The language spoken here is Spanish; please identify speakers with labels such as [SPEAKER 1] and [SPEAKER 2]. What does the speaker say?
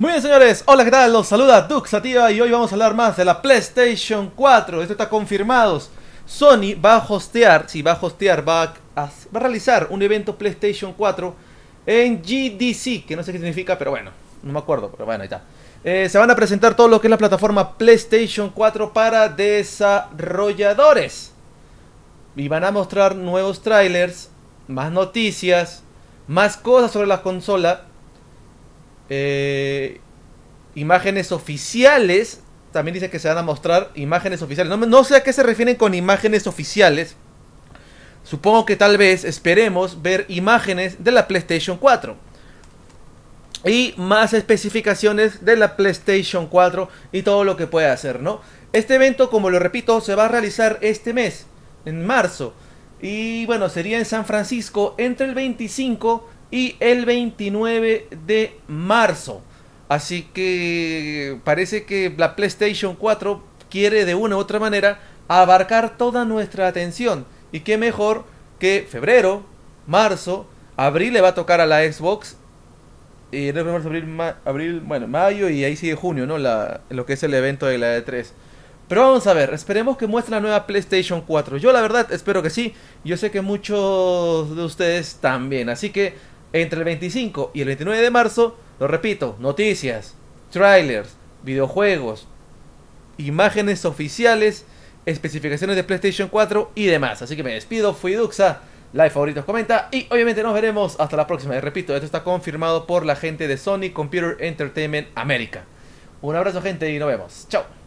[SPEAKER 1] Muy bien señores, hola qué tal, los saluda Duxativa y hoy vamos a hablar más de la PlayStation 4, esto está confirmado, Sony va a hostear, sí va a hostear, va a, realizar un evento PlayStation 4 en GDC, que no sé qué significa, pero bueno, no me acuerdo, pero bueno, ahí está. Eh, se van a presentar todo lo que es la plataforma PlayStation 4 para desarrolladores. Y van a mostrar nuevos trailers, más noticias, más cosas sobre la consola eh, imágenes oficiales. También dice que se van a mostrar imágenes oficiales. No, no sé a qué se refieren con imágenes oficiales. Supongo que tal vez esperemos ver imágenes de la PlayStation 4. Y más especificaciones de la PlayStation 4 y todo lo que puede hacer, ¿no? Este evento, como lo repito, se va a realizar este mes, en marzo. Y bueno, sería en San Francisco entre el 25 y el 29 de marzo. Así que parece que la PlayStation 4 quiere de una u otra manera abarcar toda nuestra atención. Y qué mejor que febrero, marzo, abril le va a tocar a la Xbox. Y en el marzo, abril, abril, bueno, mayo y ahí sigue junio, ¿no? La, lo que es el evento de la E3. Pero vamos a ver, esperemos que muestre la nueva PlayStation 4. Yo la verdad espero que sí. Yo sé que muchos de ustedes también. Así que entre el 25 y el 29 de marzo, lo repito, noticias, trailers, videojuegos, imágenes oficiales, especificaciones de PlayStation 4 y demás. Así que me despido, fui Duxa, like, favoritos, comenta y obviamente nos veremos hasta la próxima. Y repito, esto está confirmado por la gente de Sony Computer Entertainment América. Un abrazo gente y nos vemos. Chao.